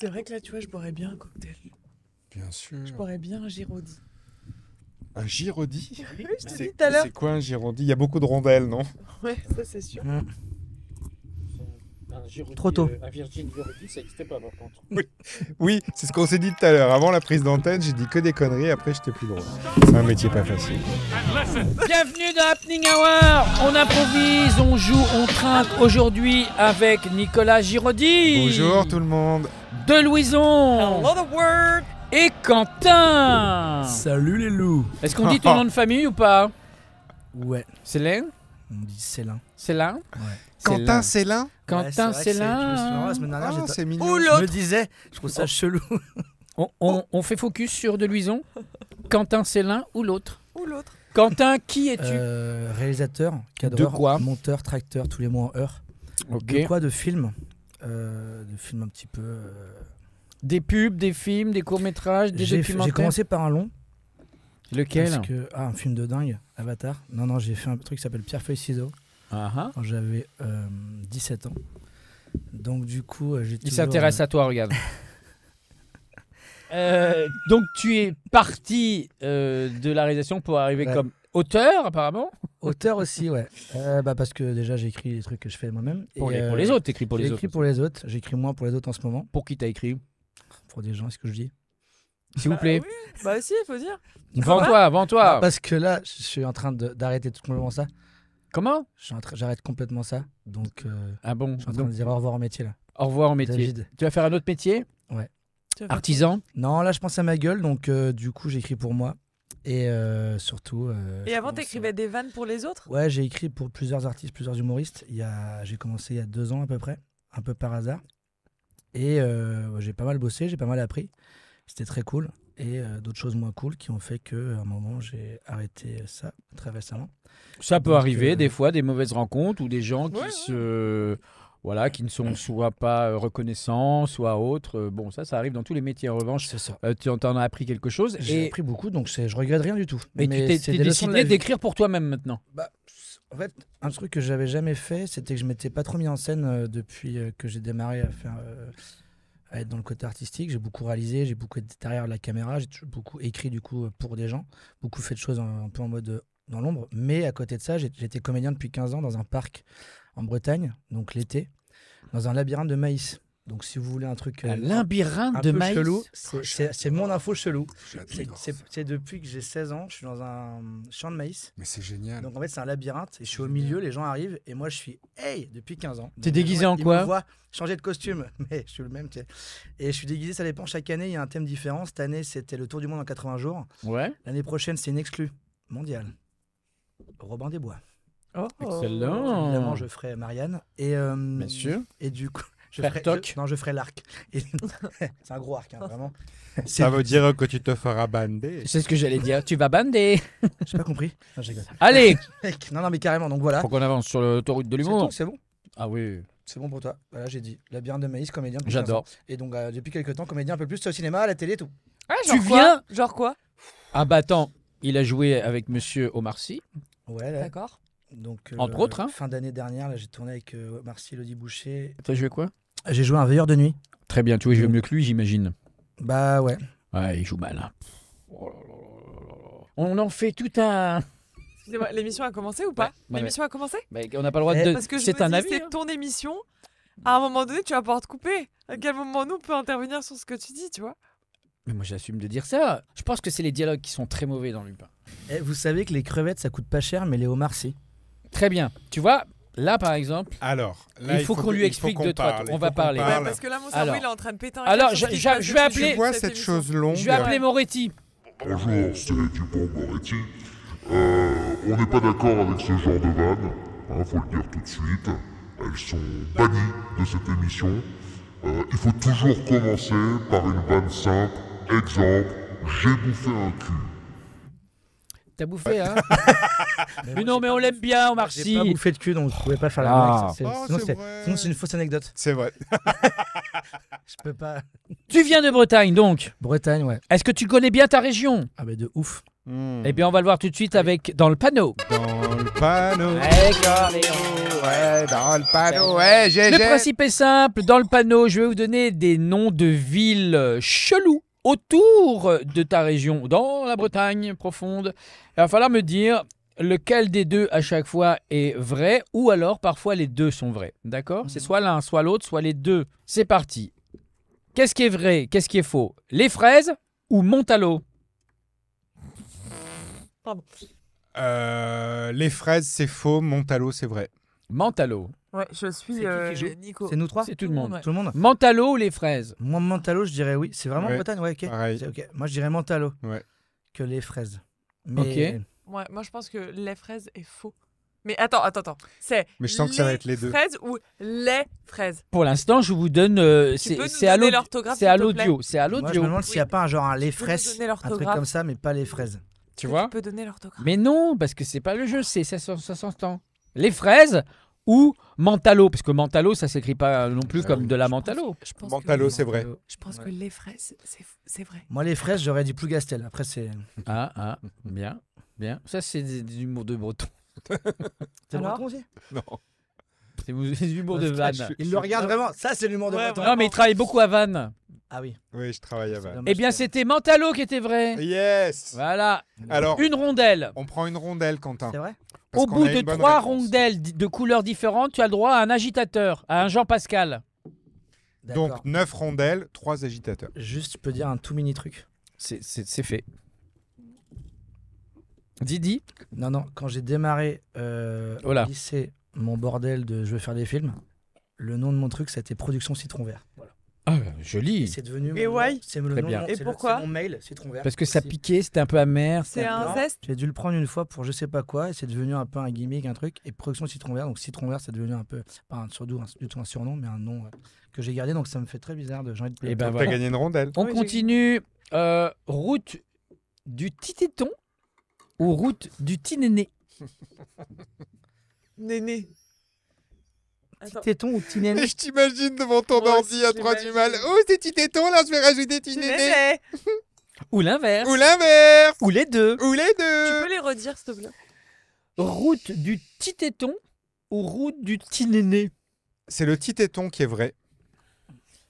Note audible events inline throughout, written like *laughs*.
C'est vrai que là, tu vois, je boirais bien un cocktail. Bien sûr. Je boirais bien un Girodi. Un Girodi Oui, je te dis tout à l'heure. C'est quoi un Girodi Il y a beaucoup de rondelles, non Ouais, ça c'est sûr. Ah. Un Girodi. Trop euh, tôt. un Virgin Girodi, ça n'existait pas par contre. Oui, oui c'est ce qu'on s'est dit tout à l'heure. Avant la prise d'antenne, j'ai dit que des conneries, après j'étais plus drôle. C'est un métier pas facile. Bienvenue dans Happening Hour On improvise, on joue, on trinque aujourd'hui avec Nicolas Girodi. Bonjour tout le monde de Louison et Quentin. Salut les loups. Est-ce qu'on dit ton ah, ah. nom de famille ou pas Ouais. Céline On dit Célin. Célin Quentin Célin Quentin Célin. La semaine ah, je me disais, je trouve ça oh. chelou. On, fait focus sur de Louison, Quentin Célin ou l'autre Ou l'autre Quentin, qui es-tu euh, réalisateur, cadreur, monteur, tracteur, tous les mois en heure. De quoi de film euh, des de films un petit peu. Euh, des pubs, des films, des courts-métrages, des J'ai documentaires. j'ai commencé par un long. Lequel ah, un film de dingue, Avatar. Non, non, j'ai fait un truc qui s'appelle Pierre Feuille Ciseaux quand j'avais 17 euh, ans. Donc, du coup, j'ai Il s'intéresse à toi, regarde. *laughs* donc tu es parti de la réalisation pour arriver comme Auteur, apparemment Auteur aussi, ouais. Euh, bah, parce que déjà, j'écris les trucs que je fais moi-même. Pour, euh, les, autres, t'écris pour les autres J'écris pour les autres, j'écris moins pour les autres en ce moment. Pour qui t'as écrit Pour des gens, est-ce que je dis S'il vous bah plaît. Bah, aussi, si, il faut dire. Vends-toi, bah, vends-toi. Bah, parce que là, je suis en train d'arrêter tout complètement ça. Comment J'arrête complètement ça. Donc, euh, ah bon Je suis en train de dire au revoir au métier là. Au revoir au métier. Tu vas faire un autre métier Ouais. Artisan Non, là je pense à ma gueule, donc du coup j'écris pour moi. Et euh, surtout. Euh, et avant, t'écrivais écrivais des vannes pour les autres Ouais, j'ai écrit pour plusieurs artistes, plusieurs humoristes. Il y a... J'ai commencé il y a deux ans à peu près, un peu par hasard. Et euh, j'ai pas mal bossé, j'ai pas mal appris. C'était très cool. Et d'autres choses moins cool qui ont fait qu'à un moment, j'ai arrêté ça très récemment. Ça peut arriver, des fois, des mauvaises rencontres ou des gens qui se voilà, qui ne sont soit pas euh, reconnaissants, soit autres. Euh, bon, ça, ça arrive dans tous les métiers. En revanche, euh, tu en as appris quelque chose. J'ai appris beaucoup, donc je regrette rien du tout. Mais tu t'es décidé d'écrire pour toi-même maintenant bah, En fait, un truc que j'avais jamais fait, c'était que je m'étais pas trop mis en scène depuis que j'ai démarré à être dans le côté artistique, j'ai beaucoup réalisé, j'ai beaucoup été derrière la caméra, j'ai beaucoup écrit du coup pour des gens, beaucoup fait de choses un, un peu en mode dans l'ombre. Mais à côté de ça, j'étais comédien depuis 15 ans dans un parc en Bretagne, donc l'été, dans un labyrinthe de maïs. Donc, si vous voulez un truc. Un euh, labyrinthe de maïs. chelou, oh, c'est mon info chelou. C'est depuis que j'ai 16 ans, je suis dans un champ de maïs. Mais c'est génial. Donc, en fait, c'est un labyrinthe et je suis au milieu, les gens arrivent et moi, je suis hey depuis 15 ans. T'es déguisé en quoi Je changer de costume, *laughs* mais je suis le même. Et je suis déguisé, ça dépend. Chaque année, il y a un thème différent. Cette année, c'était le tour du monde en 80 jours. Ouais. L'année prochaine, c'est une exclue mondiale. Robin des Bois. Oh, Excellent. Évidemment, je ferai Marianne. Et, euh, Bien sûr. Et du coup. Je ferai, non, je ferai l'arc. *laughs* c'est un gros arc, hein, vraiment. *laughs* Ça veut dire que tu te feras bander. C'est ce que j'allais dire. Tu vas bander. *laughs* J'ai pas compris. Allez Non, non, mais carrément. Donc voilà. Faut qu'on avance sur l'autoroute de l'humour. C'est bon. Ah oui. C'est bon pour toi. Voilà, j'ai dit. La bière de maïs, comédien. J'adore. Et donc, euh, depuis quelques temps, comédien un peu plus au cinéma, à la télé, tout. Ah, genre tu viens Genre quoi Ah, bah il a joué avec monsieur Omar Sy. Ouais, D'accord. Donc, euh, Entre autres. Hein. Fin d'année dernière, là, j'ai tourné avec euh, Marcy Elodie Boucher. T'as joué quoi J'ai joué un veilleur de nuit. Très bien, tu vois, je mieux que lui, j'imagine. Bah ouais. Ouais, il joue mal. Hein. Oh on en fait tout un. Excusez-moi, l'émission a commencé ou pas L'émission a commencé bah, On n'a pas le droit de. Eh, Parce que c'est un avis. C'est hein. ton émission. À un moment donné, tu vas pouvoir te couper. À quel moment nous on peut intervenir sur ce que tu dis, tu vois Mais moi, j'assume de dire ça. Je pense que c'est les dialogues qui sont très mauvais dans Lupin. Et eh, vous savez que les crevettes, ça coûte pas cher, mais les homards, si. Très bien. Tu vois, Là, par exemple, alors, il faut, qu'on lui explique de On va parler. parce que là, mon cerveau, alors, il est en train de péter Alors, je, vais appeler. Je cette chose longue. Je vais appeler Moretti. Bonjour, c'est Dupont-Moretti. Euh, on n'est pas d'accord avec ce genre de vannes. il hein, faut le dire tout de suite. Elles sont bannies de cette émission. Euh, il faut toujours commencer par une vanne simple. Exemple, j'ai bouffé un cul. T'as bouffé, hein *laughs* Mais non, mais on l'aime bien, marche. J'ai pas bouffé de cul, donc je pouvais pas faire la ah. oh, sinon, c'est une fausse anecdote. C'est vrai. *laughs* je peux pas. Tu viens de Bretagne, donc Bretagne, ouais. Est-ce que tu connais bien ta région Ah, mais de ouf. et hmm. Eh bien, on va le voir tout de suite avec Dans le panneau. Dans le panneau. ouais, dans le panneau. Ouais, Le principe est simple. Dans le panneau, je vais vous donner des noms de villes chelous autour de ta région, dans la Bretagne profonde. Il va falloir me dire lequel des deux à chaque fois est vrai, ou alors parfois les deux sont vrais. D'accord C'est mhm. soit l'un, soit l'autre, soit les deux. C'est parti. Qu'est-ce qui est vrai Qu'est-ce qui est faux Les fraises ou Montalo euh, les fraises, c'est faux. Montalo, c'est vrai. Mentalo. Ouais, je suis euh, Nico. C'est nous trois C'est tout, le monde. Tout le monde Mentalo ou les fraises Moi, Mentalo, je dirais oui. C'est vraiment Bretagne Ouais, ok. ok. Moi, je dirais Mentalo Ouais. que les fraises. Mais Ok. Ouais, moi, je pense que les fraises est faux. Mais attends, attends, attends. C'est Mais je sens que ça va être les deux. fraises ou les fraises. Pour l'instant, je vous donne. Euh, tu c'est à l'audio. C'est à l'audio. C'est à Moi, je me demande s'il n'y a pas un genre un les fraises, un truc comme ça, mais pas les fraises. Tu vois Tu peux donner l'orthographe. Mais non, parce que c'est pas le jeu, c'est 60 ans les fraises ou Mentalo, parce que Mentalo, ça s'écrit pas non plus comme de la Mentalo. Je c'est vrai. Je pense que les fraises, c'est- vrai. Moi, les fraises, j'aurais dit Plougastel. Après, c'est. Ah, ah, bien, bien. Ça, c'est du mot de breton. C'est breton aussi Non. C'est *laughs* de Il le regarde vraiment. Ça, c'est monde de Van Non, mais il travaille beaucoup à Van Ah oui. Oui, je travaille à Van. Eh bien, c'était Mentalo qui était vrai. Yes. Voilà. Alors, une rondelle. On prend une rondelle, Quentin. C'est vrai. Au bout de trois rondelles de couleurs différentes, tu as le droit à un agitateur, à un Jean-Pascal. Donc neuf rondelles, trois agitateurs. Juste, tu peux dire un tout mini truc. C'est fait. Didi Non, non, quand j'ai démarré euh, oh au lycée mon bordel de je veux faire des films, le nom de mon truc, c'était Production Citron Vert. Voilà. Ah, joli. C'est devenu. Et ouais. C'est nom, Et pourquoi Mon mail, Citron Vert. Parce que ça piquait, c'était un peu amer. C'est un zeste. J'ai dû le prendre une fois pour je sais pas quoi, et c'est devenu un peu un gimmick, un truc. Et Production Citron Vert, donc Citron Vert, c'est devenu un peu, pas un un, du tout un surnom, mais un nom euh, que j'ai gardé, donc ça me fait très bizarre de. J'ai envie de Et eh ben une rondelle. On continue. Euh, route du Titéton ou route du Tinéné Néné. Petit téton ou petit néné. je t'imagine devant ton à 3 du mal. Oh, c'est petit téton, là, je vais rajouter petit néné. *laughs* Ou l'inverse. Ou l'inverse. Ou les deux. Ou les deux. Tu peux les redire, s'il te plaît Route du petit téton ou route du petit néné C'est le petit téton qui est vrai.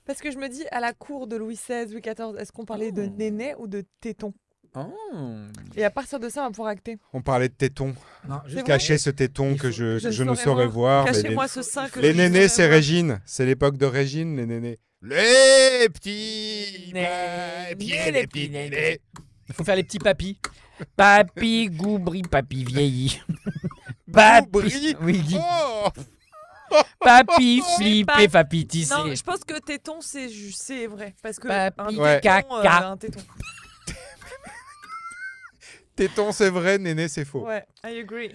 Parce que je me dis, à la cour de Louis XVI, Louis XIV, est-ce qu'on parlait de oh. néné ou de téton Oh. Et à partir de ça, on va pouvoir acter. On parlait de tétons. Cacher Cachez ce téton que je, ne saurais voir. Cachez-moi ce sein Les nénés, c'est Régine. C'est l'époque de Régine, les nénés. Les petits les petits nénés. Il faut faire les petits papis. *laughs* Papi goubri, papi vieilli. *laughs* Papi Oui, oh *laughs* tissé. Non, je pense que téton, c'est vrai. Parce que un caca. un téton. Euh, Téton, c'est vrai, néné, c'est faux. Ouais, I agree.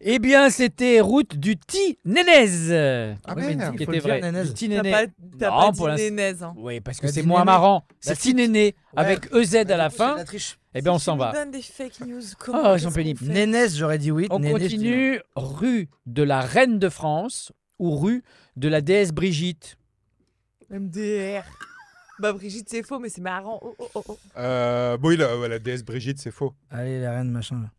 Eh bien, c'était route du T-Nénèse. Ah oui, merde, qui était vrai. T'as pas, pas dit pour hein. Oui, parce que bah, c'est moins marrant. Bah, c'est ti T-Néné avec EZ à bah, la fin. Eh bien, on s'en va. donne des fake news. Oh, ils sont j'aurais dit oui. On continue. Rue de la Reine de France ou rue de la déesse Brigitte. MDR. Bah, Brigitte, c'est faux, mais c'est marrant. Oh, oh, oh, euh, oui, la, déesse Brigitte, c'est faux. Allez, la reine, machin.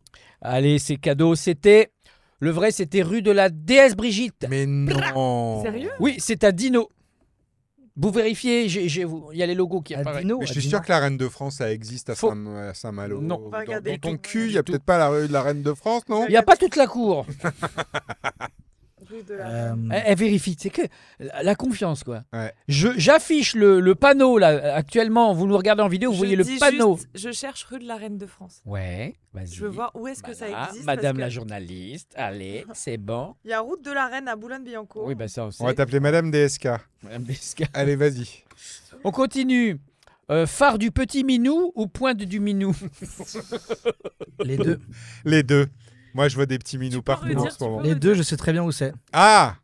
Allez, c'est cadeau. C'était. Le vrai, c'était rue de la déesse Brigitte. Mais non. Sérieux Oui, c'est à Dino. Vous vérifiez, il y a les logos qui apparaissent. Dino, je suis sûr que la reine de France, ça existe à Saint- malo Non. Dans, ton cul, il n'y a peut-être pas la rue de la reine de France, non Il n'y a pas toute la cour. *laughs* Euh, elle, vérifie. C'est que la confiance, quoi. J'affiche le, panneau, là. Actuellement, vous nous regardez en vidéo, vous voyez le panneau. je cherche rue de la Reine de France. Ouais, vas-y. Je veux voir où est-ce que ça existe. Madame la journaliste, allez, *laughs* c'est bon. Il y a route de la Reine à Boulogne-Billancourt. Oui, bah ça aussi. On va t'appeler Madame DSK. Madame DSK. *laughs* allez, vas-y. On continue. Euh, phare du petit minou ou pointe du minou Les deux. Les *laughs* deux. Moi, je vois des petits minous partout en ce moment. Les deux, je sais très bien où c'est. Ah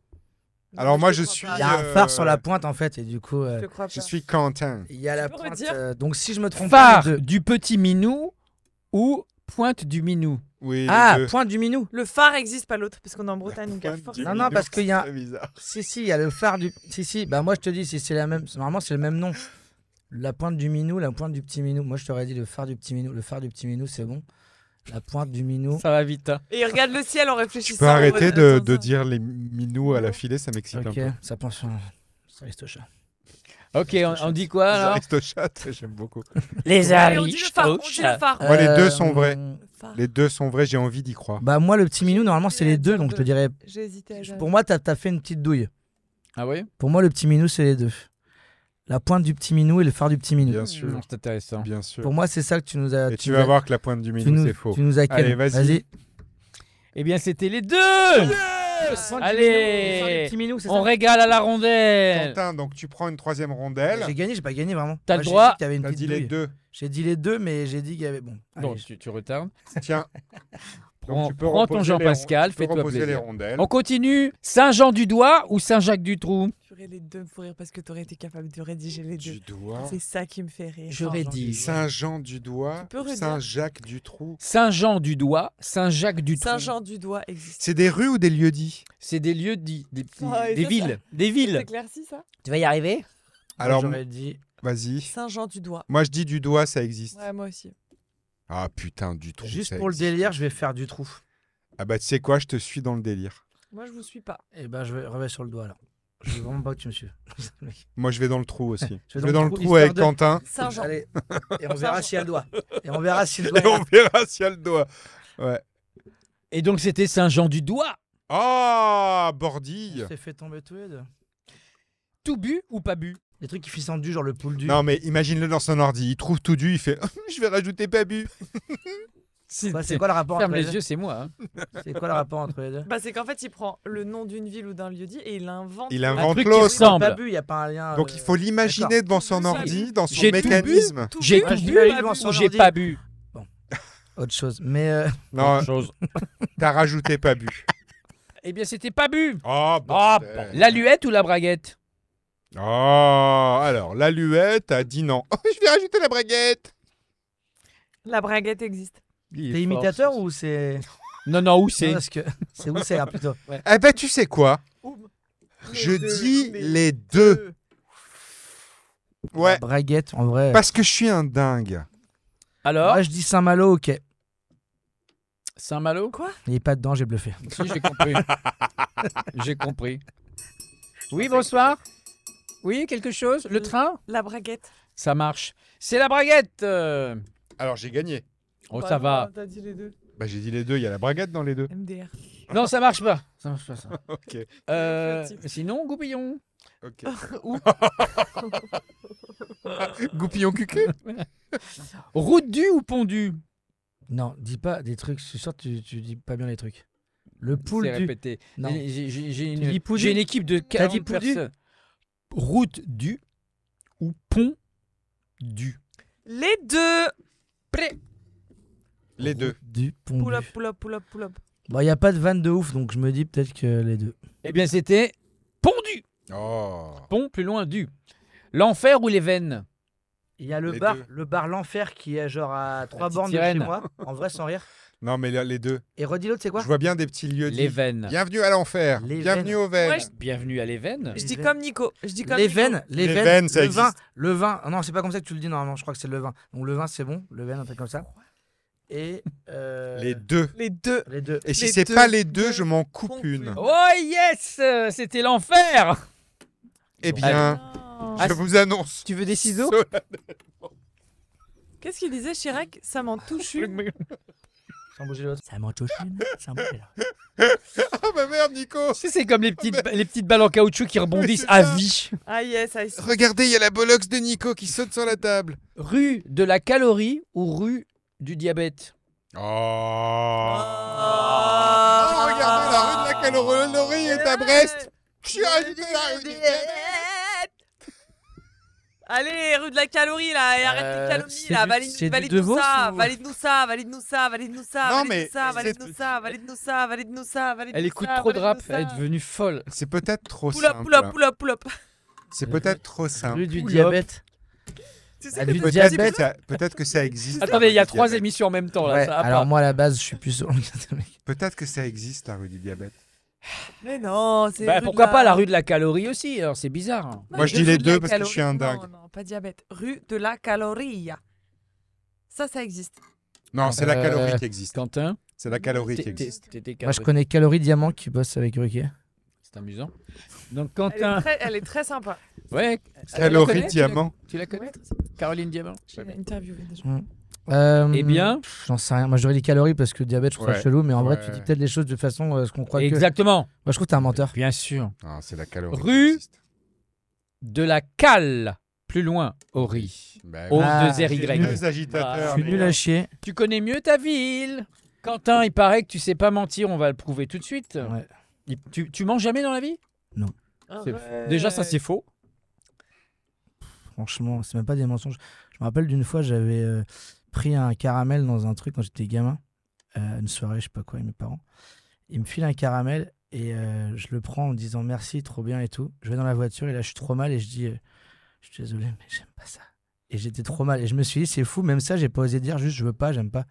alors moi je, suis. Il y a un euh, phare sur la pointe en fait et du coup. je, euh, suis Quentin. Il y a la pointe. Euh, donc si je me trompe Phare du petit minou ou pointe du minou. Oui. Ah pointe du minou. Le phare existe pas l'autre parce qu'on est en Bretagne. Donc non non parce qu'il y a. Si si il y a le phare du. Si si bah moi je te dis si c'est la même normalement c'est le même nom. La pointe du minou la pointe du petit minou moi je t'aurais dit le phare du petit minou le phare du petit minou c'est bon. La pointe du minou. Ça va vite. Hein. Et il regarde le ciel en réfléchissant. Tu peux arrêter euh, de, dire les minous à la filée, ça m'excite un peu. Ça pense. En... Ça chat. Ok, on, dit quoi alors Les *laughs* j'aime beaucoup. les amis Moi, les deux sont vrais. Euh, les deux sont vrais, j'ai envie d'y croire. Bah, moi, le petit minou, normalement, c'est les deux, donc je te dirais. Pour moi, t'as as fait une petite douille. Ah oui Pour moi, le petit minou, c'est les deux la pointe du petit minou et le phare du petit minou. Bien sûr. C'est intéressant. Pour moi, c'est ça que tu nous as. Et tu, vas voir que la pointe du minou, c'est faux. Tu nous as Allez, vas-y. eh bien, c'était les deux. Yes Allez, on régale à la rondelle. Quentin, donc tu prends une troisième rondelle. J'ai gagné, j'ai pas gagné vraiment. T'as le droit. Dit dit les deux. J'ai dit les deux, mais j'ai dit qu'il y avait bon. tu, tu retardes. Tiens. *laughs* Prends, prends ton Jean-Pascal, fais-toi plaisir. On continue. Saint-Jean-du-Doigt ou Saint-Jacques-du-Trou aurais les deux pour rire parce que tu aurais été capable de rédiger les deux. C'est ça qui me fait rire. J'aurais dit Saint-Jean-du-Doigt, Saint-Jacques-du-Trou. Saint-Jean-du-Doigt, Saint-Jacques-du-Trou. Saint-Jean-du-Doigt existe. C'est des rues ou des lieux-dits C'est des lieux-dits, des, ah villes. Des villes. ça Tu vas y arriver Alors, j'aurais dit. Vas-y. Saint-Jean-du-Doigt. Moi, je dis du doigt, ça existe. Ouais, moi aussi. Ah putain, du trou. Juste pour le délire, je vais faire du trou. Ah bah tu sais quoi, je te suis dans le délire. Moi, je vous suis pas. Eh ben, je vais sur le doigt là. Je vais vraiment pas que tu me *laughs* Moi, je vais dans le trou aussi. Je vais dans, le trou, avec Quentin. *laughs* Allez, et on verra si le doigt. Et on verra le doigt. Et on verra si le doigt. Ouais. Et donc, c'était Saint-Jean du doigt. Ah, bordille. Il fait tomber tout Tout bu ou pas bu des trucs qui sans du, genre le poule du. Non, mais imagine-le dans son ordi. Il trouve tout du, il fait *laughs* Je vais rajouter bu *laughs* C'est quoi le rapport Ferme entre les yeux, c'est moi. Hein. *laughs* C'est quoi le rapport entre les deux bah, C'est qu'en fait, il prend le nom d'une ville ou d'un lieu-dit et il invente. Il invente l'autre. Il n'y a pas un lien. Donc il faut euh, l'imaginer devant son ordi, dans son mécanisme. J'ai tout bu, j'ai pas bu. Bon, autre chose. Mais. Euh, autre chose. T'as rajouté pas bu. Eh bien, c'était pas bu. Oh, ah, la luette ou la braguette ah, oh, alors, l'aluette a dit non. *laughs* je vais rajouter la braguette. La braguette existe. T'es imitateur ou c'est. *laughs* Non, non, où c'est que... *laughs* C'est où c'est, hein, plutôt. Eh ben, tu sais quoi Je dis les, deux. Ouais. braguette, en vrai. Parce que je suis un dingue. Alors Moi, je dis Saint-Malo, ok. Saint-Malo Quoi Il est pas dedans, j'ai bluffé. j'ai compris. j'ai compris. Oui, bonsoir. Oui, quelque chose Le train La braguette. Ça marche. C'est la braguette euh. Alors j'ai gagné. Oh, bah ça va. dit les deux. Bah, j'ai dit les deux, il y a la braguette dans les deux. MDR. Non, ça marche pas. *laughs* Ça marche pas, ça. Ok. Euh, sinon, goupillon. ok. *laughs* Ou- *laughs* Goupillon cucu Route du ou pondu Non, dis pas des trucs. Je suis tu, dis pas bien les trucs. Le poule C'est du. Non. J'ai- une, équipe de 40 dit route du ou pont du Les deux. Prêt. Les deux. Du pont du. pull Bon, il n'y a pas de vanne de ouf, donc je me dis peut-être que les deux. Eh bien, c'était pont Oh. Pont plus loin du. L'enfer ou les veines Il y a le bar, le bar l'enfer qui est genre à trois bornes de chez moi. En vrai, sans rire. Non, mais les deux. Et redis l'autre, c'est quoi Je vois bien des petits lieux. Les veines. Bienvenue à l'enfer. Bienvenue aux veines. Bienvenue à les veines. Je dis comme Nico. Je dis comme les veines. Les, veines, le vin. Le vin. Oh non, c'est pas comme ça que tu le dis normalement. Je crois que c'est le vin. Donc le vin, c'est bon. Le vin, un truc comme ça. Et euh, les deux. Les deux. Les deux. Et si c'est pas les deux, je m'en coupe une. Oh yes, c'était l'enfer. Eh bien, ah, je vous annonce. Tu veux des ciseaux Qu'est-ce qu'il disait Chirac Ça m'en touche *laughs* une. Sans bouger l'autre. Ça m'entouche. là. *laughs* Ah ma bah merde, Nico Tu c'est comme les petites, balles en caoutchouc qui rebondissent à vie. Ah yes, Regardez, il y a la bolox de Nico qui saute sur la table. Rue de la calorie ou rue du diabète Oh, ah. oh Regardez, la rue de la calorie est à Brest. Ah. Je suis arrivé. là, Allez, rue de la calorie là, et arrête les euh, calomnies là, valide-nous valide ça, valide-nous ça, valide-nous ça, valide-nous ça, valide nous ça, valide-nous ça, valide-nous ça, valide-nous ça, valide-nous ça. Elle écoute trop de rap, elle est devenue folle. C'est peut-être trop simple. C'est peut-être trop simple. Rue du diabète. peut-être que ça existe. Attendez, il y a trois émissions en même temps là. alors moi à la base, je suis plus Peut-être que ça existe la rue du diabète. Mais non, c'est. Bah, pourquoi pas la rue de la calorie aussi Alors c'est bizarre. Moi je dis les deux parce que je suis un dingue pas diabète. Rue de la Caloria. Ça, ça existe. Non, c'est la euh, calorie qui existe. Quentin C'est la calorie qui existe. Moi, je connais Calorie Diamant qui bosse avec Ruquier. C'est amusant. Donc, Quentin. Elle est très, elle est très sympa. Ouais. Calorie Diamant. Tu la connais Caroline Diamant J'ai l'ai déjà. Mm. eh euh, bien, j'en sais rien. Moi, j'aurais les calories parce que diabète, je crois, chelou, mais en vrai, tu dis peut-être les choses de façon euh, ce qu'on croit. Exactement. Moi, je trouve que t'es un menteur. Bien sûr. Ah, c'est la calorie. Rue de la cale loin, Ori. riz, o 2 ry nul à Tu connais mieux ta ville. Quentin, il paraît que tu sais pas mentir, on va le prouver tout de suite. tu, tu mens jamais dans la vie Non. Ah, déjà, ça c'est faux. franchement, c'est même pas des mensonges. Je me rappelle d'une fois, j'avais euh, pris un caramel dans un truc quand j'étais gamin. Euh, une soirée, je sais pas quoi, avec mes parents. Ils me filent un caramel et euh, je le prends en disant merci, trop bien et tout. Je vais dans la voiture et là, je suis trop mal et je dis euh, je suis désolé, mais j'aime pas ça. Et j'étais trop mal. Et je me suis dit, c'est fou, même ça, j'ai pas osé dire juste je veux pas, j'aime pas.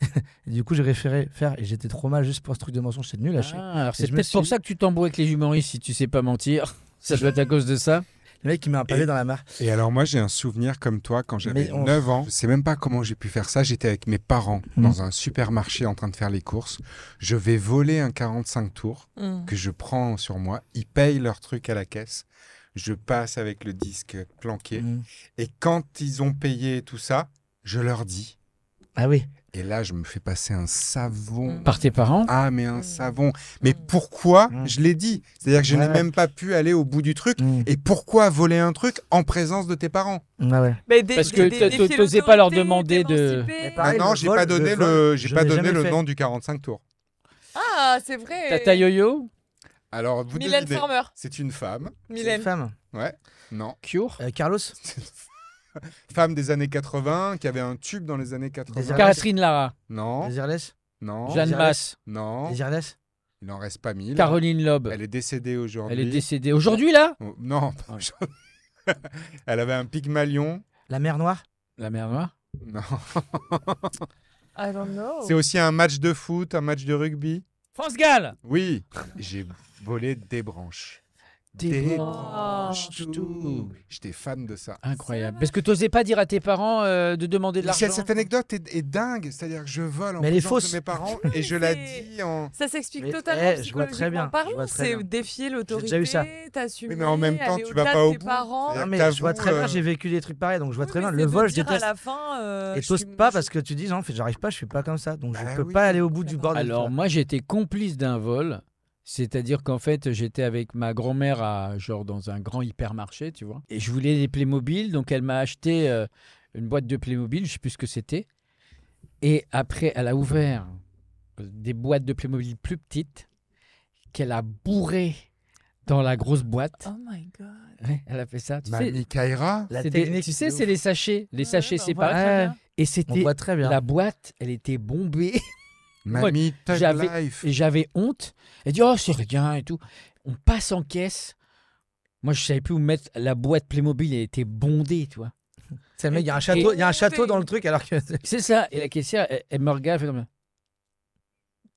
*laughs* du coup, j'ai référé faire et j'étais trop mal juste pour ce truc de mensonge, c'est nul à chier. Ah, alors c'est peut-être pour ça que tu t'embrouilles avec les humoristes si tu sais pas mentir. *laughs* Ça doit être à cause de ça. Le mec, qui m'a appelé dans la mare. Et alors, moi, j'ai un souvenir comme toi quand j'avais 9 ans. Je sais même pas comment j'ai pu faire ça. J'étais avec mes parents mmh. dans un supermarché en train de faire les courses. Je vais voler un 45 tours mmh. que je prends sur moi. Ils payent leur truc à la caisse je passe avec le disque planqué. Mm. Et quand ils ont payé tout ça, je leur dis. Ah oui. Et là, je me fais passer un savon. Mm. Par tes parents Ah, mais un mm. savon. Mais pourquoi je l'ai dit C'est-à-dire que je n'ai même pas pu aller au bout du truc. Et pourquoi voler un truc en présence de tes parents ah ouais. Parce que tu n'osais pas leur demander de. ah non, j'ai pas donné le, j'ai pas donné le, nom du 45 tours. Ah, c'est vrai. Tata Yo-Yo alors, vous Mylène Farmer. C'est une femme. Mylène. Une femme. Ouais. Non. Cure. Euh, Carlos. *laughs* femme des années 80 qui avait un tube dans les années 80. Catherine Lara. Non. Desireless. Non. Jeanne Non. Il n'en reste pas mille. Caroline Loeb. Elle est décédée aujourd'hui. Elle est décédée aujourd'hui là oh, Non. *laughs* Elle avait un pygmalion. La mer Noire. La mer Noire. Non. I don't know. C'est aussi un match de foot, un match de rugby. France Gall. Oui. J'ai voler des branches. Des branches, tout. J'étais fan de ça. Incroyable. Parce que tu n'osais pas dire à tes parents euh, de demander de l'argent. Cette anecdote est, dingue, c'est-à-dire que je vole en Mais elle mes parents *laughs* et je la dis en. Ça s'explique totalement. Eh, je vois très bien, psychologiquement Par C'est défier l'autorité, déjà eu ça. mais en même temps, tu vas pas au bout. parents. Non, mais je vois très bien, euh, j'ai vécu des trucs pareils, donc je vois très bien. Le vol, je à la fin. Euh, et tu n'oses pas parce que tu dis, en fait, j'arrive pas, je suis pas comme ça, donc je ne bah peux pas aller au bout du bord de Alors, moi, j'étais complice d'un vol c'est-à-dire qu'en fait, j'étais avec ma grand-mère à genre dans un grand hypermarché, tu vois. Et je voulais des Playmobil, donc elle m'a acheté euh, une boîte de Playmobil, je sais plus ce que c'était. Et après, elle a ouvert des boîtes de Playmobil plus petites qu'elle a bourrées dans la grosse boîte. Oh my god. elle a fait ça. Tu sais, la technique, tu sais, c'est les sachets, les sachets c'est séparés. Ah, et c'était la boîte, elle était bombée. Mamie, j'avais, life. Et j'avais honte. Elle dit, oh, c'est rien et tout. On passe en caisse. Moi, je savais plus où mettre la boîte Playmobil. Elle était bondée, tu vois. il y a un château, y château dans le truc alors que. C'est ça. Et la caissière, elle, me regarde,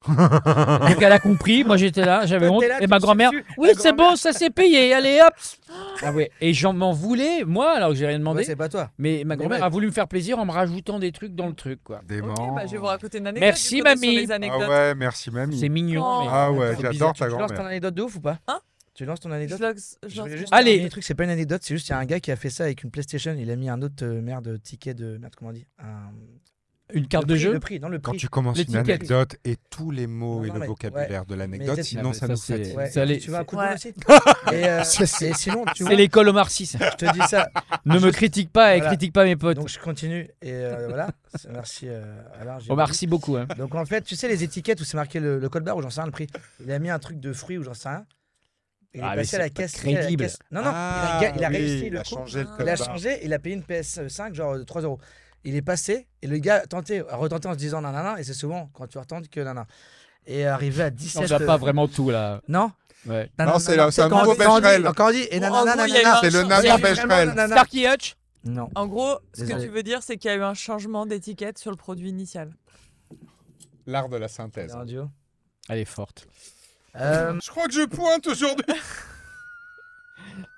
*laughs* Donc elle a compris, moi j'étais là, j'avais honte. et ma grand-mère, oui c'est bon, ça s'est payé, allez hop. *laughs* Ah ouais. Et j'en m'en voulais, moi, alors que j'ai rien demandé. c'est pas toi. Mais ma grand-mère a voulu me faire plaisir en me rajoutant des trucs dans le truc. Quoi. bah, je vais vous raconter une anecdote. Merci mamie. Ah ouais, merci mamie. C'est mignon. Oh. ah ouais, j'adore ta grand-mère. Tu lances ton anecdote de ouf ou pas hein tu lances ton anecdote Allez Le truc, c'est pas une anecdote, c'est juste qu'il y a un gars qui a fait ça avec une PlayStation. Il a mis un autre euh, merde ticket de. Merde, comment on dit un... Une carte de jeu Quand tu commences une anecdote et tous les mots et le vocabulaire de l'anecdote, sinon ça, nous tu vas à coup ouais. euh, *laughs* C'est l'école au 6. Je te dis ça. *laughs* Ne me critique pas et critique pas mes potes. Donc je continue. Et euh, voilà. Euh, oh, merci beaucoup. Hein. Donc en fait, tu sais, les étiquettes où c'est marqué le, code barre où j'en sais rien, le prix. Il a mis un truc de fruits ou j'en sais rien. Il a ah, passé à la caisse. Crédible. Non, non, il a, ah réussi il le a Changé le il a il a payé une PS5, genre 3 euh, euros il est passé et le gars tentait, a retenté en se disant nanana, et c'est souvent quand tu retentes que nanana. Et arrivé à 17. On n'a pas euh, vraiment tout là. Non Ouais. Non, c'est un nouveau Becherel. dit, et nanana, nanana. C'est le nana Becherel. Starkey Hutch Non. En gros, ce que tu veux dire, c'est qu'il y a eu un changement d'étiquette sur le produit initial. L'art de la synthèse. Elle est forte. Euh, je crois que je pointe aujourd'hui. *laughs*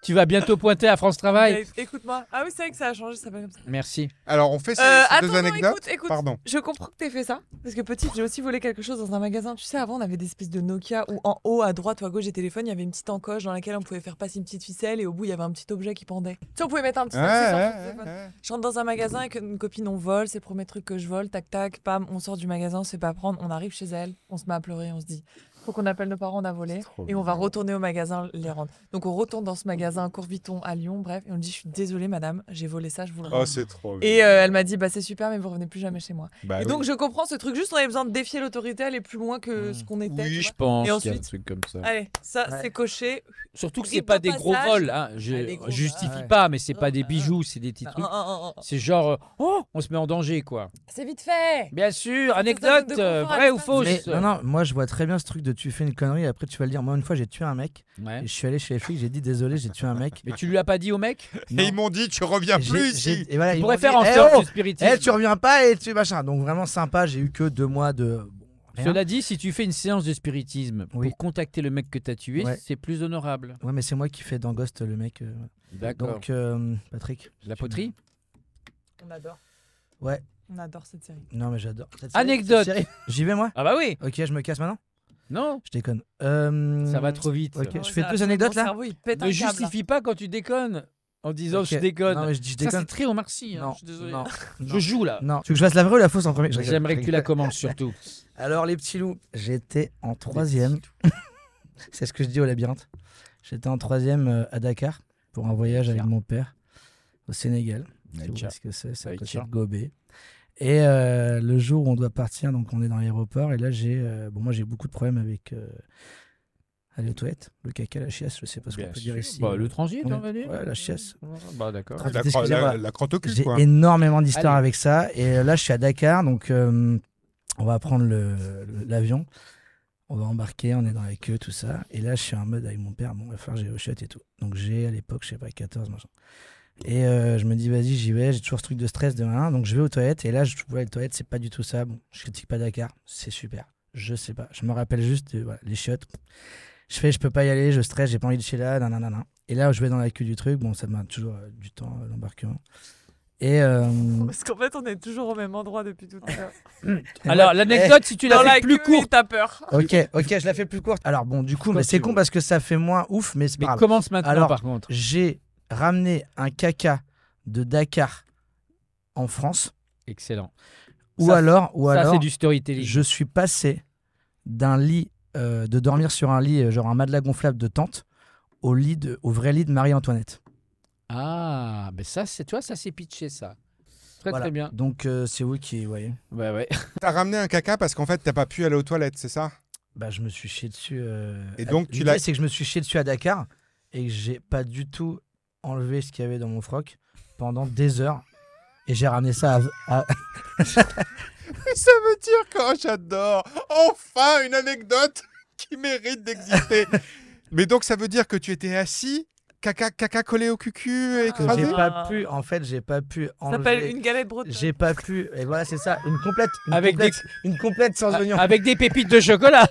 tu vas bientôt pointer à France Travail. Écoute-moi. Ah oui, c'est vrai que ça a changé, ça va comme ça. Merci. Alors, on fait ces, euh, deux anecdotes. Écoute, écoute, Pardon. Je comprends que t'aies fait ça. Parce que petite, j'ai aussi volé quelque chose dans un magasin. Tu sais, avant, on avait des espèces de Nokia où en haut, à droite ou à gauche des téléphones, il y avait une petite encoche dans laquelle on pouvait faire passer une petite ficelle et au bout, il y avait un petit objet qui pendait. Tu sais, on pouvait mettre un petit. Ouais, ouais, ouais, je rentre dans un magasin et que une copine, on vole, c'est le premier truc que je vole, tac, tac, pam, on sort du magasin, c'est pas prendre, on arrive chez elle, on se met à pleurer, on se dit faut qu'on appelle nos parents, on a volé. Et on va retourner au magasin les rendre. Donc on retourne dans ce magasin Courviton à Lyon, bref, et on dit Je suis désolée, madame, j'ai volé ça, je vous le oh, rends. Et euh, elle m'a dit Bah, c'est super, mais vous revenez plus jamais chez moi. Bah et donc je comprends ce truc, juste on avait besoin de défier l'autorité, aller plus loin que mmh. ce qu'on était. Oui, je pense. Et ensuite, y a un truc comme ça. Allez, ça, c'est coché. Surtout que c'est pas des gros vols. Hein. Je ah, justifie pas, mais c'est pas des ah, ah, bijoux, c'est des petits trucs. C'est genre euh, oh, on se met en danger, quoi. C'est vite fait. Bien sûr, anecdote, euh, vrai ou fausse. Non, non, moi je vois très bien ce truc de tu fais une connerie et après tu vas le dire. Moi, une fois, j'ai tué un mec. je suis allé chez les flics, j'ai dit désolé, j'ai tué un mec. Mais tu lui as pas dit au mec *laughs* Et ils m'ont dit, tu reviens plus ici. Et voilà, ils faire en eh oh spiritisme. Eh, tu reviens pas et tu machin. Donc vraiment sympa, j'ai eu que deux mois de. Rien. Cela dit, si tu fais une séance de spiritisme pour contacter le mec que t'as tué, c'est plus honorable. Ouais, mais c'est moi qui fais dans Ghost le mec. Euh. D'accord. Donc, euh, Patrick. La poterie On adore. Ouais. On adore cette série. Non, mais j'adore. Anecdote. J'y vais moi Ah bah oui. Ok, je me casse maintenant. Non. Je déconne. Euh... Ça va trop vite. je fais deux anecdotes là. ne justifie pas quand tu déconnes. En disant je déconne. Non, je, je déconne. Ça, c'est très au Sy. Hein, je suis désolé. *laughs* je joue là. Tu veux que je fasse la vraie ou la fausse en premier J'aimerais que tu la commences surtout. *laughs* Alors, les petits loups, j'étais en troisième. *laughs* c'est ce que je dis au labyrinthe. J'étais en troisième euh, à Dakar pour un voyage avec mon père au Sénégal. Tu sais ce que c'est, c'est à côté Gobé. Et euh, le jour où on doit partir, donc on est dans l'aéroport, et là j'ai, euh, bon moi j'ai beaucoup de problèmes avec euh, toilettes, le caca, la chiasse, je sais pas ce qu'on peut dire ici. Bah, le transit, on va dire. Ouais, la chiasse. Bah d'accord. La, la, crotte J'ai énormément d'histoires avec ça, et euh, là je suis à Dakar, donc on va prendre l'avion. on va embarquer, on est dans la queue, tout ça. Et là, je suis en mode avec mon père, bon, il va falloir j'ai au et tout. Donc j'ai à l'époque, je sais pas, 14, machin. Et euh, je me dis, vas-y, j'y vais, j'ai toujours ce truc de stress demain Donc je vais aux toilettes. Et là, je vois les toilettes, c'est pas du tout ça. Bon, je critique pas Dakar, c'est super. Je sais pas. Je me rappelle juste les chiottes. Je fais, je peux pas y aller, je stresse, j'ai pas envie de chez là, Et là, je vais dans la queue du truc. Bon, ça m'a toujours euh, du temps, euh, l'embarquement. Et *laughs* Parce qu'en fait, on est toujours au même endroit depuis tout à l'heure. *laughs* Alors, l'anecdote, si tu la fais plus courte, t'as peur. *laughs* Ok, ok, je la fais plus courte. Alors, bon, du coup, mais c'est con parce que ça fait moins ouf, mais commence maintenant, par contre. J'ai ramener un caca de Dakar en France. Excellent. Ou alors, ou ça, alors, du storytelling. Je suis passé d'un lit euh, de dormir sur un lit euh, genre un matelas gonflable de tente au lit au vrai lit de Marie-Antoinette. Ah, mais ça, c'est toi, ça s'est pitché ça. Très très bien. Donc euh, c'est vous qui voyez. Ouais ouais. *laughs* T'as ramené un caca parce qu'en fait t'as pas pu aller aux toilettes, c'est ça Bah je me suis chié dessus. et donc tu l'as. C'est que je me suis chié dessus à Dakar et que j'ai pas du tout enlever ce qu'il y avait dans mon froc pendant des heures. Et j'ai ramené ça à. *laughs* ça veut dire quand oh, j'adore Enfin une anecdote qui mérite d'exister *laughs* Mais donc ça veut dire que tu étais assis caca, collé au cucu et ah. j'ai pas pu en fait j'ai pas pu ça s'appelle une galette bretonne j'ai pas pu et voilà c'est ça une complète une avec complète, des... une complète sans ah, oignon avec des pépites de chocolat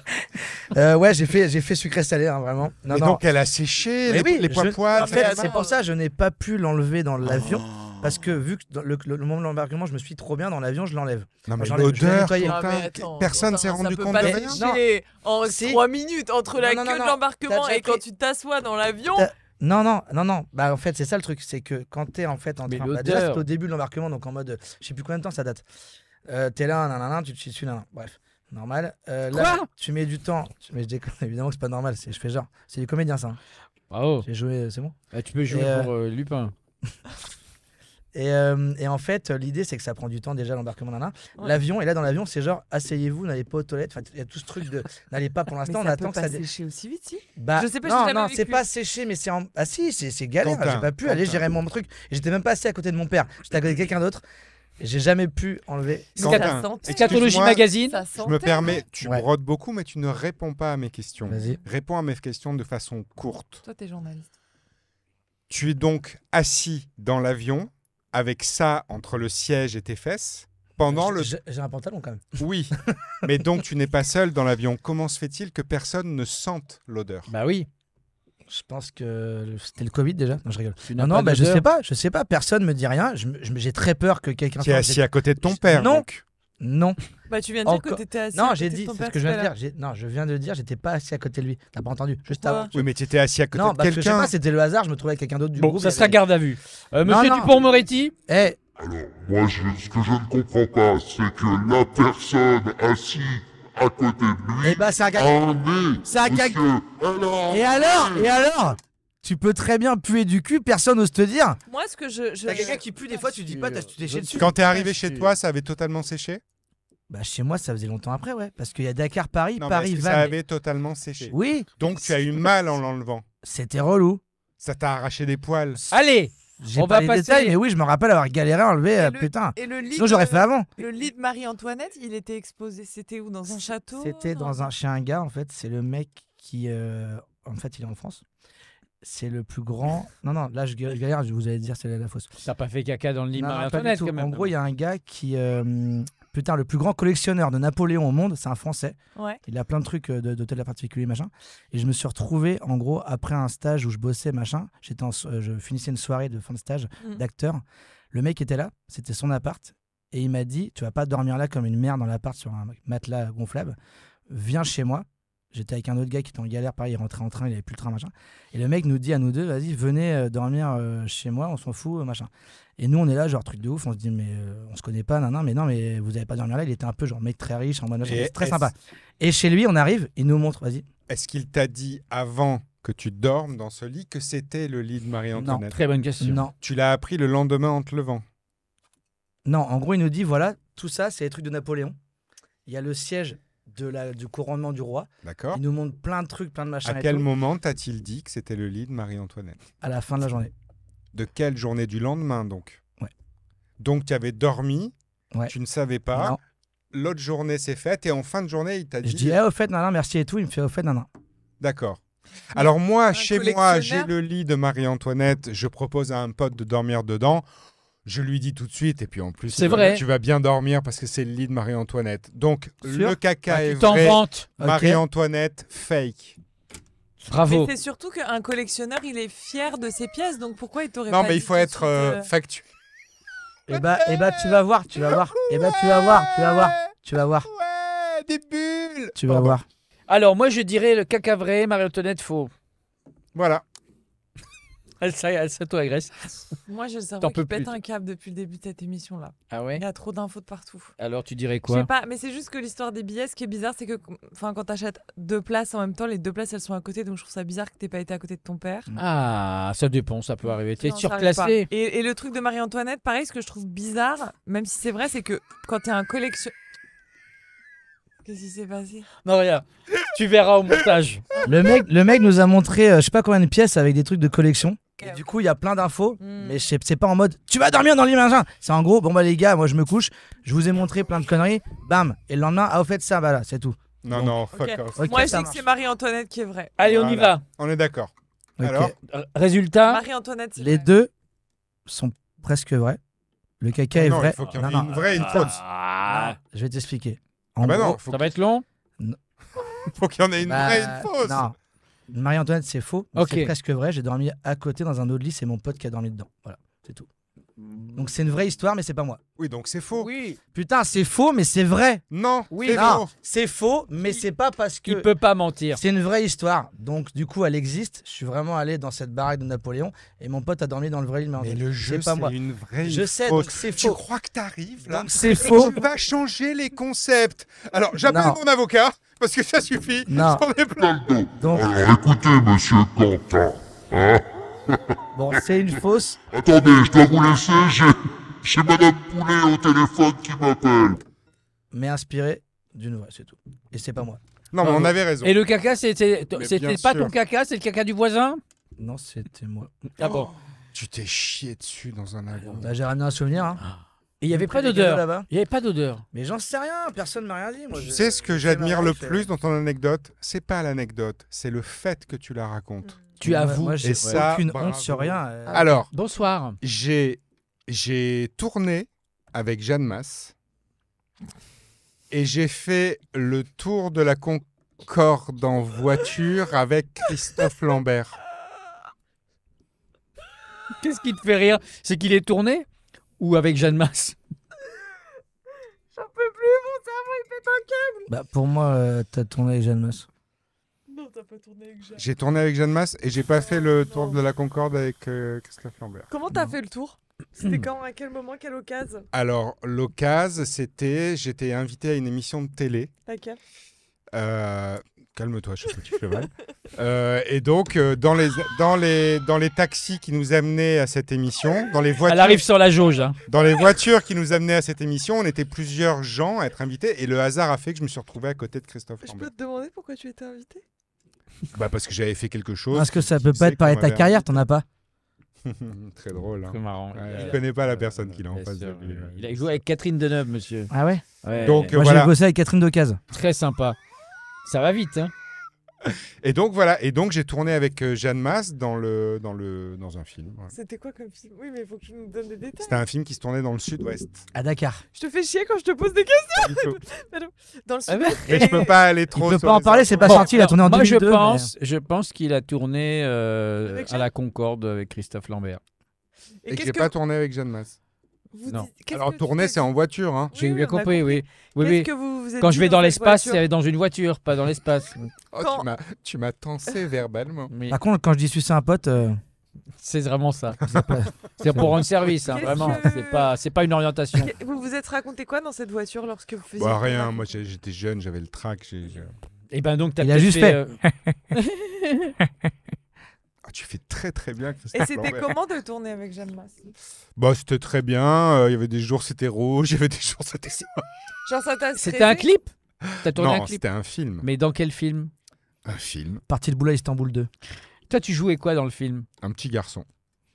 euh, ouais j'ai fait j'ai fait sucré salé hein, vraiment donc elle a séché les, oui, poids en fait c'est pour ça je n'ai pas pu l'enlever dans l'avion ah. Parce que vu que le, moment de l'embarquement, je me suis trop bien dans l'avion, je l'enlève. Non, mais l'odeur, personne s'est rendu compte de rien. En trois minutes entre la queue de l'embarquement et quand tu t'assois dans l'avion, non, non, non, non. Bah, en fait, c'est ça le truc. C'est que quand t'es en fait en train. Bah, déjà, au début de l'embarquement, donc en mode. Euh, je sais plus combien de temps ça date. Euh, t'es là, tu te suis Bref, normal. Euh, tu mets du temps. Mais je déconne, *laughs* évidemment que c'est pas normal. Je fais genre. C'est du comédien, ça. Hein. Bravo. J'ai joué, c'est bon. Ah, tu peux jouer pour Lupin. *laughs* Euh, et, en fait, l'idée, c'est que ça prend du temps déjà l'embarquement d'un ouais. L'avion, et là, dans l'avion, c'est genre, asseyez-vous, n'allez pas aux toilettes. Enfin, il y a tout ce truc de *laughs* n'allez pas pour l'instant, on attend que ça. Ça sécher aussi vite, si bah, Je sais pas, si Non, non, c'est pas séché, mais c'est en. Ah si, c'est galère. J'ai pas pu aller gérer mon truc. J'étais même pas assis à côté de mon père. J'étais à côté de quelqu'un d'autre. J'ai jamais pu enlever. Scatologie Magazine. Je me permets, tu brodes beaucoup, mais tu ne réponds pas à mes questions. Réponds à mes questions de façon courte. Toi, t'es journaliste. Tu es donc assis dans l'avion avec ça entre le siège et tes fesses pendant le. J'ai un pantalon quand même. *laughs* Oui, *laughs* mais donc tu n'es pas seul dans l'avion. Comment se fait-il que personne ne sente l'odeur Bah oui. Je pense que c'était le Covid déjà. Non, je rigole. Non, bah, je sais pas, je sais pas. Personne me dit rien. J'ai très peur que quelqu'un. Tu es assis à côté de ton père. Non. Donc. Non. Bah, tu viens de dire que t'étais assis. Non, j'ai de dit, c'est ce que je viens de dire. Non, je viens de dire, j'étais pas assis à côté de lui. T'as pas entendu Juste avant. Oui, mais t'étais assis à côté de parce que je sais pas, c'était le hasard, je me trouvais avec quelqu'un d'autre du Bon, groupe. ça sera garde à vue. Euh, monsieur Dupont-Moretti Eh, Alors, moi, ce que je ne comprends pas, c'est que la personne assise à côté de lui eh bah, c'est un a C'est un gars Et alors Et alors tu peux très bien puer du cul, personne n'ose te dire. Moi, ce que je. quelqu'un qui pue des fois, tu dis pas, tu Quand t'es arrivé chez toi, ça avait totalement séché bah chez moi ça faisait longtemps après ouais parce qu'il y a Dakar Paris Paris Val. ça avait totalement séché. Oui. Donc tu as eu mal en l'enlevant. C'était relou. Ça t'a arraché des poils. Allez, j'ai pas va les passer... mais oui, je me rappelle avoir galéré à enlever, euh, putain. Et le lit j'aurais fait avant. Le lit de Marie-Antoinette, il était exposé. C'était où Dans un château C'était dans un, chez un gars, en fait. C'est le mec qui. Euh, en fait, il est en France c'est le plus grand. Non, non, là, je galère, je vous allais dire, c'est la, fausse. T'as pas fait caca dans le lit quand même. En gros, il y a un gars qui. Euh, putain, le plus grand collectionneur de Napoléon au monde, c'est un Français. Ouais. Il a plein de trucs euh, de, de tel particulier, machin. Et je me suis retrouvé, en gros, après un stage où je bossais, machin. J'étais euh, je finissais une soirée de fin de stage mm. d'acteur. Le mec était là, c'était son appart. Et il m'a dit Tu vas pas dormir là comme une merde dans l'appart sur un matelas gonflable. Viens chez moi J'étais avec un autre gars qui était en galère, pareil, il rentrait en train, il avait plus le train, machin. Et le mec nous dit à nous deux, vas-y, venez euh, dormir euh, chez moi, on s'en fout, euh, machin. Et nous, on est là, genre truc de ouf, on se dit, mais on se connaît pas, non, non, mais non, mais vous avez pas dormir là. Il était un peu genre mec très riche, en bonne, très sympa. Et chez lui, on arrive, il nous montre, vas-y. Est-ce qu'il t'a dit avant que tu dormes dans ce lit que c'était le lit de Marie-Antoinette Non, très bonne question. Non. Tu l'as appris le lendemain en te levant Non, en gros, il nous dit, voilà, tout ça, c'est les trucs de Napoléon. Il y a le siège du couronnement du roi. Il nous montre plein de trucs, plein de machins. À quel moment t'a-t-il dit que c'était le lit de Marie-Antoinette À la fin de la journée. De quelle journée Du lendemain, donc Ouais. Donc, tu avais dormi, tu ne savais pas. L'autre journée, s'est faite, et en fin de journée, il t'a dit. Je dis, eh, au fait, non, merci et tout. Il me fait, au fait, non, D'accord. Alors moi, chez moi, j'ai le lit de Marie-Antoinette. Je propose à un pote de dormir dedans. Je lui dis tout de suite, et puis en plus, tu vas bien dormir parce que c'est le lit de Marie-Antoinette. Donc, le caca bah, est vrai. Marie-Antoinette, fake. Bravo. c'est surtout qu'un collectionneur, il est fier de ses pièces, donc pourquoi il t'aurait pas Non, mais il faut être euh, euh, factu... Et Eh bah, et eh bah, tu vas voir, tu vas voir. et eh bah, tu vas voir, tu vas voir, tu vas voir. Ouais, des bulles. Tu vas voir. Alors, moi, je dirais le caca vrai, Marie-Antoinette faux. Voilà. *laughs* Elle toi, agresse *laughs* Moi, je le cerveau pète un câble depuis le début de cette émission-là. Ah ouais Il y a trop d'infos de partout. Alors, tu dirais quoi Je sais pas, mais c'est juste que l'histoire des billets, ce qui est bizarre, c'est que enfin, quand t'achètes deux places en même temps, les deux places, elles sont à côté, donc je trouve ça bizarre que t'aies pas été à côté de ton père. Mm. Ah, ça dépend, ça peut mm. arriver. T'es surclassé. Et, le truc de Marie-Antoinette, pareil, ce que je trouve bizarre, même si c'est vrai, c'est que quand t'es un collection Qu'est-ce qui s'est passé Non, rien. Tu verras au montage. Le mec, le mec nous a montré, euh, je sais pas combien de pièces avec des trucs de collection. Et euh, du coup, il y a plein d'infos, hmm. mais c'est pas en mode tu vas dormir dans le C'est en gros, bon bah les gars, moi je me couche, je vous ai montré plein de conneries, bam, et le lendemain, ah au fait ça, bah là, c'est tout. Non, non, fuck off. moi je sais que c'est Marie-Antoinette qui est vraie. Allez, on y va. On est d'accord. Alors, résultat, les deux sont presque vrais. Le caca est vrai. Il faut qu'il y ait une vraie et une fausse. Ah. je vais t'expliquer. Ah bah ça va être long. *laughs* faut qu'il y en ait une bah, vraie et une fausse. Marie-Antoinette, c'est faux. C'est presque vrai. J'ai dormi à côté dans un autre lit. C'est mon pote qui a dormi dedans. Voilà, c'est tout. Donc c'est une vraie histoire, mais c'est pas moi. Oui, donc c'est faux. Oui, Putain, c'est faux, mais c'est vrai. Non, Oui, c'est faux. C'est faux, mais c'est pas parce que. il peut pas mentir. C'est une vraie histoire. Donc, du coup, elle existe. Je suis vraiment allé dans cette baraque de Napoléon et mon pote a dormi dans le vrai lit. Mais le jeu, c'est pas moi. une vraie Je sais, donc c'est Tu crois que t'arrives là c'est faux. Tu vas changer les concepts. Alors, j'appelle mon avocat. Parce que ça suffit. Non. ai plein. Donc... Alors écoutez, monsieur Quentin. Hein. *laughs* bon, c'est une fausse. Attendez, je dois vous laisser. J'ai, Madame Poulet au téléphone qui m'appelle. Mais inspiré d'une voix, c'est tout. Et c'est pas moi. Non, mais on avait raison. Et le caca, c'était, c'était pas ton caca, c'est le caca du voisin Non, c'était moi. Ah bon Tu t'es chié dessus dans un bah, avion. Bah, j'ai ramené un souvenir. Hein. Ah il n'y avait pas d'odeur là-bas. Il n'y avait pas d'odeur. Mais j'en sais rien, personne ne m'a rien dit. Moi, sais ce que j'admire le plus dans ton anecdote, c'est pas l'anecdote, c'est le fait que tu la racontes. Mm. Tu avoues, j'ai aucune honte sur rien. Euh, Alors, bonsoir. J'ai j'ai tourné avec Jeanne Masse et j'ai fait le tour de la Concorde en voiture avec Christophe Lambert. Qu'est-ce qui te fait rire C'est qu'il est tourné ou avec Jeanne Masse J'en peux plus, mon cerveau, il pète un câble. Bah, pour moi, euh, t'as tourné avec Jeanne Mas. Non, t'as pas tourné avec Jeanne. J'ai tourné avec Jeanne Mas et j'ai pas fait le tour de la Concorde avec euh, Christophe Lambert. Comment t'as fait le tour C'était *clears throat* quand À quel moment Quelle occasion Alors, l'occasion, c'était. J'étais invité à une émission de télé. Laquelle Euh, calme-toi, je petit cheval. Euh, et donc, euh, dans, les, dans, les, dans les taxis qui nous amenaient à cette émission, dans les voitures. Elle arrive sur la jauge. Hein. Dans les voitures qui nous amenaient à cette émission, on était plusieurs gens à être invités et le hasard a fait que je me suis retrouvé à côté de Christophe Je peux te demander pourquoi tu étais invité Bah parce que j'avais fait quelque chose. Parce que ça peut pas être par ta carrière, t'en as pas. *laughs* Très drôle. Hein. Très marrant. Je je connais pas la personne qui l'a en face de Il a joué avec Catherine Deneuve, monsieur. Ah ouais Donc Moi j'ai bossé avec Catherine Decaze. très sympa. Ça va vite, hein. et donc voilà, et donc j'ai tourné avec euh, Jeanne Masse dans le dans le dans un film. C'était quoi comme film Oui, mais il faut que tu nous donnes des détails. C'était un film qui se tournait dans le sud-ouest. À Dakar. Je te fais chier quand je te pose des questions. *laughs* dans le ah sud-ouest. Et je peux pas aller trop. Je peux pas en parler, c'est pas sorti. Il a tourné en 2002. Moi, je pense, hein. je pense qu'il a tourné euh, à la Concorde avec Christophe Lambert. Et, et que j'ai pas tourné avec Jeanne Masse non. Alors tourner, c'est en voiture. Hein. J'ai bien bah, compris, oui. Quand je vais dans, l'espace, c'est dans une voiture, pas dans l'espace. *laughs* Oh, tu m'as tensé verbalement. Par contre, quand je dis suis un pote. Euh, c'est vraiment ça. *laughs* C'est pour rendre service, hein, vraiment. C'est pas, c'est pas une orientation. *laughs* Vous vous êtes raconté quoi dans cette voiture lorsque vous faisiez bah, Rien. Moi, j'étais jeune, j'avais le trac. Et eh ben donc, as Il a juste fait. Euh, tu fais très très bien. Et c'était comment de tourner avec Jeanne Masse Bah c'était très bien. Euh, il y avait des jours c'était rouge, *laughs* il y avait des jours c'était. Genre C'était un clip. non, un c'était un film. Mais dans quel film Un film. Partie de boulot à Istanbul 2. Toi, tu jouais quoi dans le film Un petit garçon.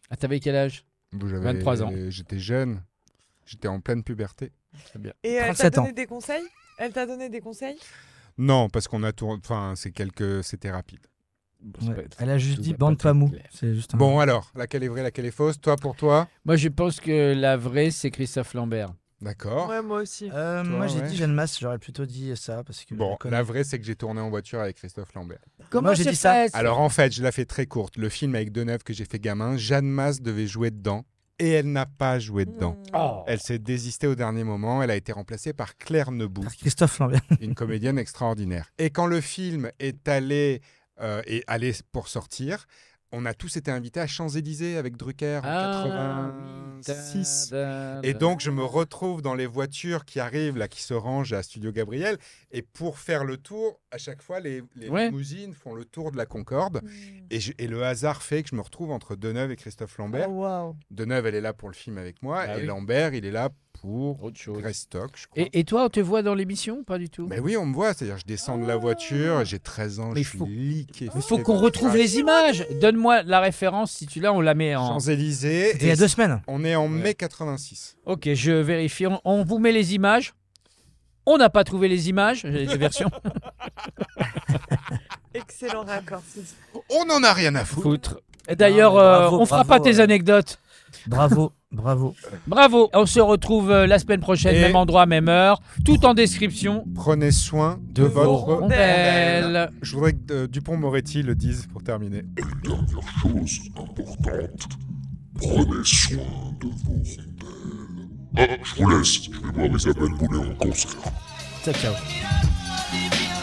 Ah, t'avais quel âge J'avais 23 ans. J'étais jeune. J'étais en pleine puberté. Bien. Et elle t'a donné des conseils Elle t'a donné des conseils Non, parce qu'on a tourné. Enfin, c'est quelques. C'était rapide. Elle a juste dit bande pas mou. Juste Bon, alors, laquelle est vraie, laquelle est fausse Toi, pour toi Moi, je pense que la vraie, c'est Christophe Lambert. D'accord. Ouais, moi aussi. Euh, moi, j'ai dit Jeanne Masse, j'aurais plutôt dit ça. parce que Bon, la vraie, c'est que j'ai tourné en voiture avec Christophe Lambert. Comment j'ai dit ça Alors, en fait, je la fais très courte. Le film avec Deneuve que j'ai fait gamin, Jeanne Masse devait jouer dedans et elle n'a pas joué dedans. Hmm. Oh. Elle s'est désistée au dernier moment. Elle a été remplacée par Claire Nebout. Christophe Lambert. une comédienne extraordinaire. Et quand le film est allé euh, et aller pour sortir. On a tous été invités à Champs-Élysées avec Drucker en 86. Ah et donc, je me retrouve dans les voitures qui arrivent, là, qui se rangent à Studio Gabriel. Et pour faire le tour, à chaque fois, les, limousines font le tour de la Concorde. Hmm. Et, le hasard fait que je me retrouve entre Deneuve et Christophe Lambert. Oh, Deneuve, elle est là pour le film avec moi. Bah et Lambert, il est là pour Restock, Et, toi, on te voit dans l'émission Pas du tout Mais oui, on me voit. C'est-à-dire, je descends de la ah. voiture, j'ai 13 ans, je suis Il faut qu'on retrouve les images. Donne-moi la référence, si tu l'as, on la met en. Champs-Élysées. Il y a deux semaines. On est en mai 86. Ok, je vérifie. On, vous met les images. On n'a pas trouvé les images, les *laughs* versions. Excellent raccord. On n'en a rien à foutre. D'ailleurs, euh, on fera pas tes euh, anecdotes. Bravo. Bravo. Bravo. On se retrouve euh, la semaine prochaine, même endroit, même heure. Tout en description. Prenez soin de, votre rondelle. Je voudrais que euh, Dupont-Moretti le dise pour terminer. Une dernière chose importante, prenez soin de vos rondelles. Ah, je vous laisse. Je vais voir mes appels en concert. Ciao, ciao.